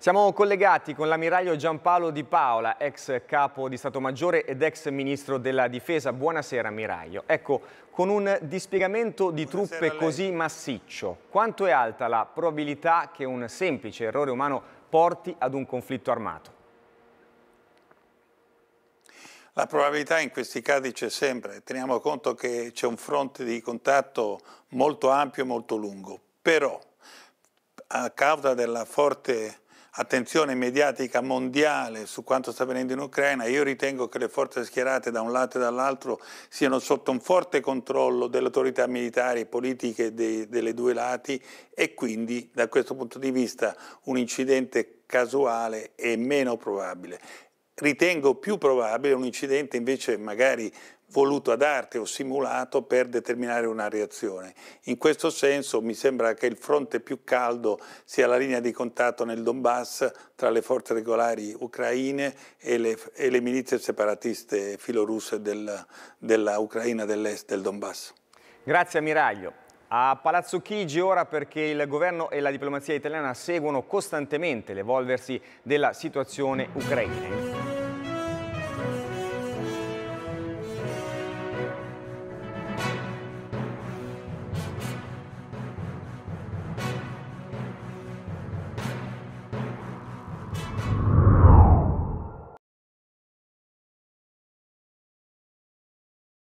Siamo collegati con l'ammiraglio Giampaolo Di Paola, ex capo di Stato Maggiore ed ex ministro della Difesa. Buonasera ammiraglio. Ecco, con un dispiegamento di Buonasera truppe così massiccio, quanto è alta la probabilità che un semplice errore umano porti ad un conflitto armato? La probabilità in questi casi c'è sempre, teniamo conto che c'è un fronte di contatto molto ampio e molto lungo, però a causa della forte attenzione mediatica mondiale su quanto sta avvenendo in Ucraina, io ritengo che le forze schierate da un lato e dall'altro siano sotto un forte controllo delle autorità militari e politiche dei, delle due lati e quindi da questo punto di vista un incidente casuale è meno probabile ritengo più probabile un incidente invece magari voluto ad arte o simulato per determinare una reazione. In questo senso mi sembra che il fronte più caldo sia la linea di contatto nel Donbass tra le forze regolari ucraine e le, e le milizie separatiste filorusse del, della Ucraina dell'est del Donbass. Grazie ammiraglio. A Palazzo Chigi ora perché il governo e la diplomazia italiana seguono costantemente l'evolversi della situazione ucraina.